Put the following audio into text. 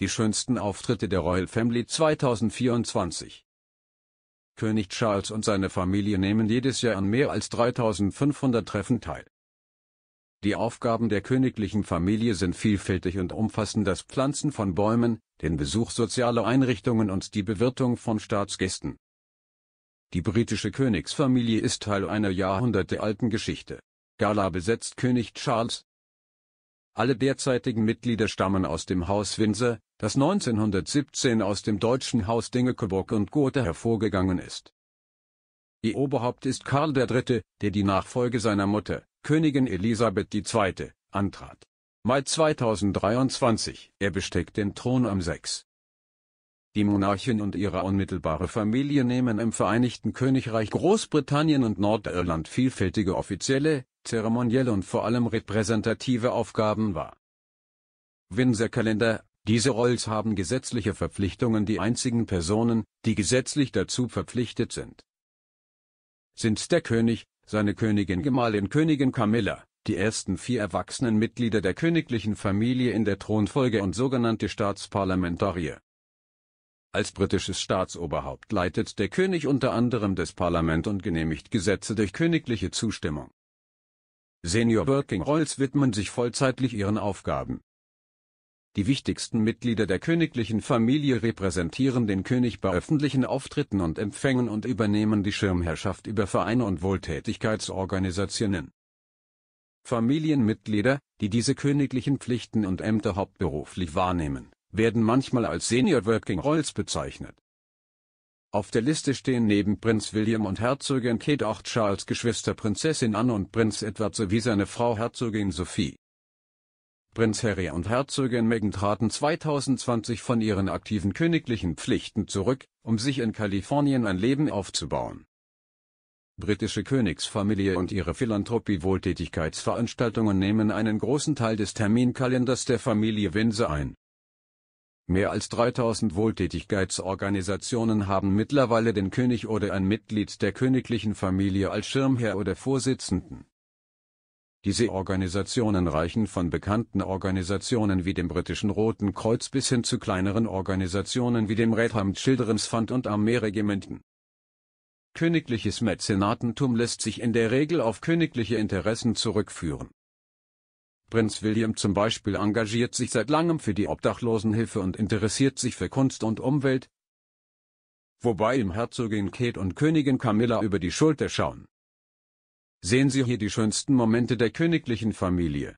Die schönsten Auftritte der Royal Family 2024 König Charles und seine Familie nehmen jedes Jahr an mehr als 3500 Treffen teil. Die Aufgaben der königlichen Familie sind vielfältig und umfassen das Pflanzen von Bäumen, den Besuch sozialer Einrichtungen und die Bewirtung von Staatsgästen. Die britische Königsfamilie ist Teil einer jahrhundertealten Geschichte. Gala besetzt König Charles. Alle derzeitigen Mitglieder stammen aus dem Haus Windsor, das 1917 aus dem deutschen Haus Dingekeburg und Gotha hervorgegangen ist. Ihr Oberhaupt ist Karl III., der die Nachfolge seiner Mutter, Königin Elisabeth II., antrat. Mai 2023, er besteckt den Thron am 6. Die Monarchin und ihre unmittelbare Familie nehmen im Vereinigten Königreich Großbritannien und Nordirland vielfältige offizielle, zeremonielle und vor allem repräsentative Aufgaben wahr. Windsor-Kalender diese Rolls haben gesetzliche Verpflichtungen die einzigen Personen, die gesetzlich dazu verpflichtet sind, sind der König, seine Königin Gemahlin Königin Camilla, die ersten vier erwachsenen Mitglieder der königlichen Familie in der Thronfolge und sogenannte Staatsparlamentarier. Als britisches Staatsoberhaupt leitet der König unter anderem das Parlament und genehmigt Gesetze durch königliche Zustimmung. Senior Working Rolls widmen sich vollzeitlich ihren Aufgaben. Die wichtigsten Mitglieder der königlichen Familie repräsentieren den König bei öffentlichen Auftritten und Empfängen und übernehmen die Schirmherrschaft über Vereine und Wohltätigkeitsorganisationen. Familienmitglieder, die diese königlichen Pflichten und Ämter hauptberuflich wahrnehmen, werden manchmal als Senior Working Roles bezeichnet. Auf der Liste stehen neben Prinz William und Herzogin Kate auch Charles Geschwister Prinzessin Anne und Prinz Edward sowie seine Frau Herzogin Sophie. Prinz Harry und Herzogin Meghan traten 2020 von ihren aktiven königlichen Pflichten zurück, um sich in Kalifornien ein Leben aufzubauen. Britische Königsfamilie und ihre Philanthropie-Wohltätigkeitsveranstaltungen nehmen einen großen Teil des Terminkalenders der Familie Windsor ein. Mehr als 3000 Wohltätigkeitsorganisationen haben mittlerweile den König oder ein Mitglied der königlichen Familie als Schirmherr oder Vorsitzenden. Diese Organisationen reichen von bekannten Organisationen wie dem britischen Roten Kreuz bis hin zu kleineren Organisationen wie dem Redham Children's Fund und Armeeregimenten. Königliches Mäzenatentum lässt sich in der Regel auf königliche Interessen zurückführen. Prinz William zum Beispiel engagiert sich seit langem für die Obdachlosenhilfe und interessiert sich für Kunst und Umwelt, wobei ihm Herzogin Kate und Königin Camilla über die Schulter schauen. Sehen Sie hier die schönsten Momente der königlichen Familie.